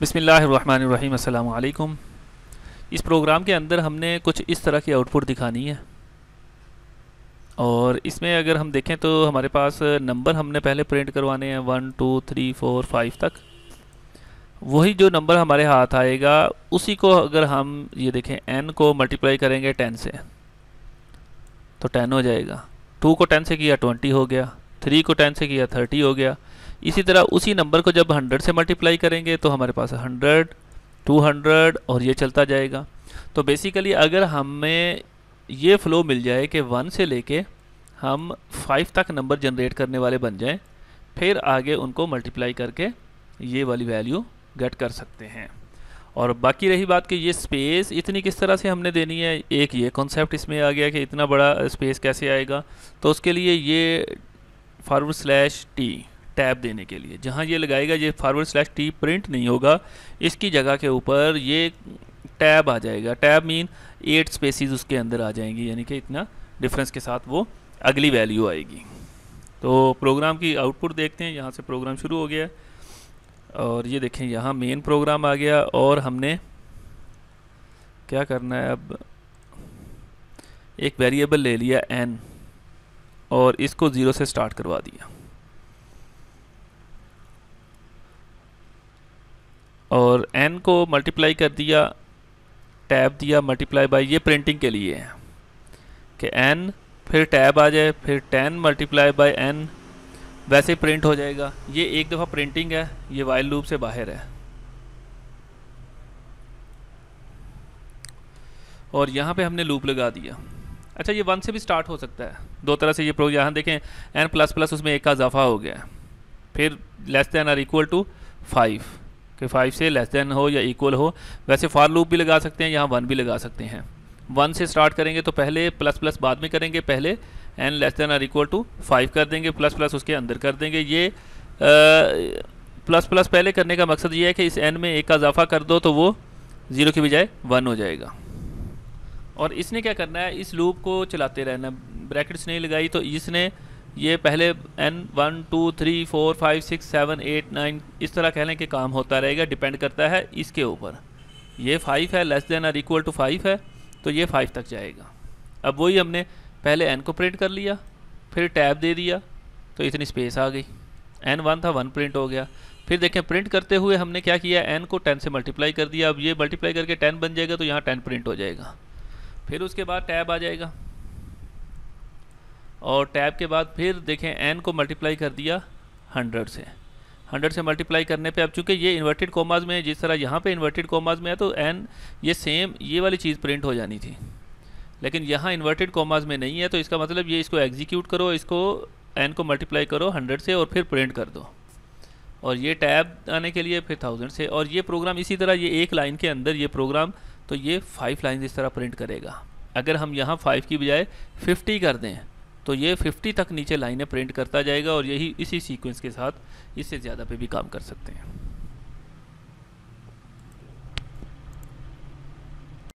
बसमीम् अल्लाम इस प्रोग्राम के अंदर हमने कुछ इस तरह की आउटपुट दिखानी है और इसमें अगर हम देखें तो हमारे पास नंबर हमने पहले प्रिंट करवाने हैं one two three four five तक वही जो नंबर हमारे हाथ आएगा उसी को अगर हम ये देखें एन को मल्टीप्लाई करेंगे टेन से तो टेन हो जाएगा टू को टेन से किया ट्वेंटी हो गया थ्री को टेन से किया थर्टी हो गया इसी तरह उसी नंबर को जब हंड्रेड से मल्टीप्लाई करेंगे तो हमारे पास हंड्रेड टू हंड्रेड और ये चलता जाएगा तो बेसिकली अगर हमें ये फ़्लो मिल जाए कि वन से लेके हम फाइव तक नंबर जनरेट करने वाले बन जाएं फिर आगे उनको मल्टीप्लाई करके ये वाली वैल्यू गेट कर सकते हैं और बाकी रही बात कि ये स्पेस इतनी किस तरह से हमने देनी है एक ये कॉन्सेप्ट इसमें आ गया कि इतना बड़ा स्पेस कैसे आएगा तो उसके लिए ये फॉरवर्ड स्लैश टी टैब देने के लिए जहाँ ये लगाएगा ये फारवर्ड स्लैश टी प्रिंट नहीं होगा इसकी जगह के ऊपर ये टैब आ जाएगा टैब मीन एट स्पेसिस उसके अंदर आ जाएंगी यानी कि इतना डिफरेंस के साथ वो अगली वैल्यू आएगी तो प्रोग्राम की आउटपुट देखते हैं यहाँ से प्रोग्राम शुरू हो गया और ये देखें यहाँ मेन प्रोग्राम आ गया और हमने क्या करना है अब एक वेरिएबल ले लिया एन और इसको ज़ीरो से स्टार्ट करवा दिया और n को मल्टीप्लाई कर दिया टैब दिया मल्टीप्लाई बाई ये प्रिंटिंग के लिए है कि n फिर टैब आ जाए फिर 10 मल्टीप्लाई बाई एन वैसे प्रिंट हो जाएगा ये एक दफ़ा प्रिंटिंग है ये वाइल लूप से बाहर है और यहाँ पे हमने लूप लगा दिया अच्छा ये वन से भी स्टार्ट हो सकता है दो तरह से ये प्रो यहाँ देखें एन प्लस प्लस उसमें एक का इजाफा हो गया फिर less than or equal to five कि फाइव से लेस देन हो या इक्वल हो वैसे फॉर लूप भी लगा सकते हैं यहाँ वन भी लगा सकते हैं वन से स्टार्ट करेंगे तो पहले प्लस प्लस बाद में करेंगे पहले N less than or equal to five कर देंगे प्लस प्लस उसके अंदर कर देंगे ये आ, प्लस प्लस पहले करने का मकसद ये है कि इस एन में एक का इजाफा कर दो तो वो ज़ीरो की बजाय वन हो जाएगा और इसने क्या करना है इस लूप को चलाते रहना ब्रैकेट्स नहीं लगाई तो इसने ये पहले N one two three four five six seven eight nine इस तरह कह लें कि काम होता रहेगा डिपेंड करता है इसके ऊपर ये फाइव है less than or equal to five है तो ये फाइव तक जाएगा अब वही हमने पहले एन को प्रिंट कर लिया फिर टैब दे दिया तो इतनी स्पेस आ गई एन वन था वन प्रिंट हो गया फिर देखें प्रिंट करते हुए हमने क्या किया एन को टेन से मल्टीप्लाई कर दिया अब ये मल्टीप्लाई करके टेन बन जाएगा तो यहाँ टेन प्रिंट हो जाएगा फिर उसके बाद टैब आ जाएगा और टैब के बाद फिर देखें एन को मल्टीप्लाई कर दिया हंड्रेड से हंड्रेड से मल्टीप्लाई करने पे अब चूंकि ये इन्वर्टेड कॉमाज में जिस तरह यहाँ पे इन्वर्टेड कॉमाज में है तो एन ये सेम ये वाली चीज़ प्रिंट हो जानी थी लेकिन यहाँ इन्वर्टेड कॉमाज में नहीं है तो इसका मतलब ये इसको एग्जीक्यूट करो इसको एन को मल्टीप्लाई करो हंड्रेड से और फिर प्रिंट कर दो और ये टैब आने के लिए फिर थाउजेंड से और ये प्रोग्राम इसी तरह ये एक लाइन के अंदर ये प्रोग्राम तो ये फाइव लाइन इस तरह प्रिंट करेगा अगर हम यहाँ फाइव की बजाय फिफ्टी कर दें तो ये 50 तक नीचे लाइनें प्रिंट करता जाएगा और यही इसी सीक्वेंस के साथ इससे ज़्यादा पे भी काम कर सकते हैं